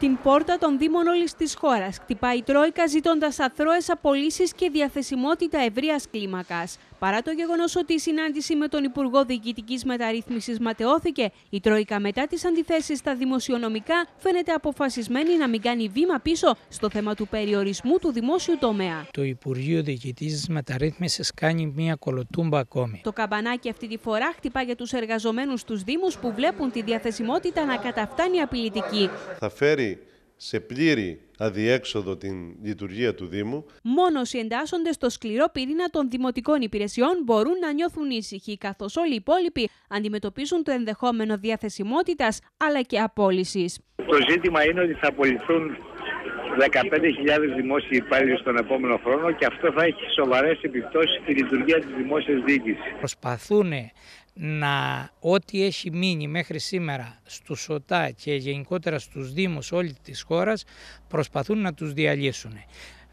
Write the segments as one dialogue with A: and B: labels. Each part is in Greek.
A: Την πόρτα των Δήμων όλης της χώρας χτυπάει η Τρόικα ζητώντας αθρώες απολύσεις και διαθεσιμότητα ευρείας κλίμακας. Παρά το γεγονός ότι η συνάντηση με τον Υπουργό Διοικητικής Μεταρρύθμισης ματαιώθηκε, η Τρόικα μετά τις αντιθέσεις στα δημοσιονομικά φαίνεται αποφασισμένη να μην κάνει βήμα πίσω στο θέμα του περιορισμού του δημόσιου τομέα.
B: Το Υπουργείο Διοικητικής Μεταρρύθμισης κάνει μία κολοτούμπα ακόμη.
A: Το καμπανάκι αυτή τη φορά χτυπά για τους εργαζομένους τους Δήμους που βλέπουν τη διαθεσιμότητα να καταφτάνει απειλητική.
B: Θα
C: φέρει σε πλήρη αδιέξοδο την λειτουργία του Δήμου.
A: Μόνο οι εντάσσονται στο σκληρό πυρήνα των δημοτικών υπηρεσιών μπορούν να νιώθουν ήσυχοι, καθώς όλοι οι υπόλοιποι αντιμετωπίζουν το ενδεχόμενο διαθεσιμότητας αλλά και απόλυσης.
B: Το ζήτημα είναι ότι θα απολυθούν 15.000 δημόσιοι υπάλληλοι στον επόμενο χρόνο και αυτό θα έχει σοβαρές επιπτώσεις στη λειτουργία της δημόσιας διοίκησης. Προσπαθούν να ό,τι έχει μείνει μέχρι σήμερα στους ΣΟΤΑ και γενικότερα στους Δήμους όλη της χώρας προσπαθούν να τους διαλύσουν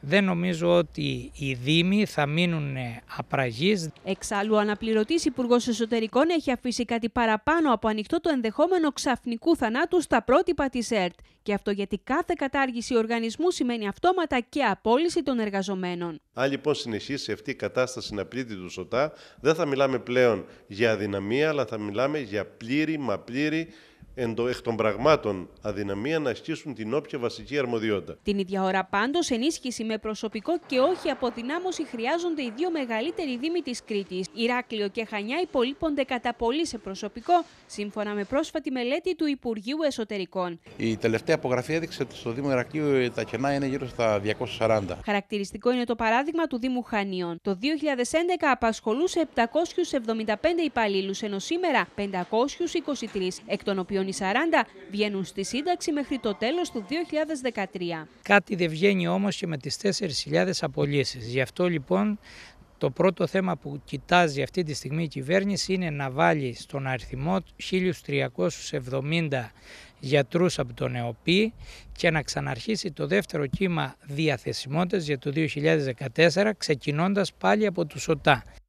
B: δεν νομίζω ότι οι Δήμοι θα μείνουν ε, απραγείς.
A: Εξάλλου, ο αναπληρωτής Υπουργός Εσωτερικών έχει αφήσει κάτι παραπάνω από ανοιχτό το ενδεχόμενο ξαφνικού θανάτου στα πρότυπα της ΕΡΤ. Και αυτό γιατί κάθε κατάργηση οργανισμού σημαίνει αυτόματα και απόλυση των εργαζομένων. Αν
C: λοιπόν συνεχίσει αυτή η κατάσταση να πλήττει τους ΣΟΤΑ, δεν θα μιλάμε πλέον για αδυναμία, αλλά θα μιλάμε για πλήρη μα πλήρη εν το εκ των πραγμάτων αδυναμία να ασκήσουν την όποια βασική αρμοδιότητα.
A: Την ίδια ώρα πάντως, ενίσχυση με προσωπικό και όχι αποδυνάμωση χρειάζονται οι δύο μεγαλύτεροι δήμοι της Κρήτης. Ηράκλειο και Χανιά υπολείπονται κατά πολύ σε προσωπικό, σύμφωνα με πρόσφατη μελέτη του Υπουργείου Εσωτερικών.
C: Η τελευταία απογραφή έδειξε ότι στο Δήμο Ηρακλείου τα κενά είναι γύρω στα 240.
A: Χαρακτηριστικό είναι το παράδειγμα του Δήμου Χανίων. Το 2011 απασχολούσε 775 υπαλλήλους, ενώ σήμερα 523, εκ των οποίων οι 40 βγαίνουν στη σύνταξη μέχρι το τέλος του 2013.
B: Κάτι δεν βγαίνει όμως και με τις 4.000 απολύσεις. Γι' αυτό λοιπόν το πρώτο θέμα που κοιτάζει αυτή τη στιγμή η κυβέρνηση είναι να βάλει στον αριθμό 1.370 γιατρούς από τον ΕΟΠΗ και να ξαναρχίσει το δεύτερο κύμα διαθεσιμότητας για το 2014 ξεκινώντας πάλι από τους ΣΟΤΑ.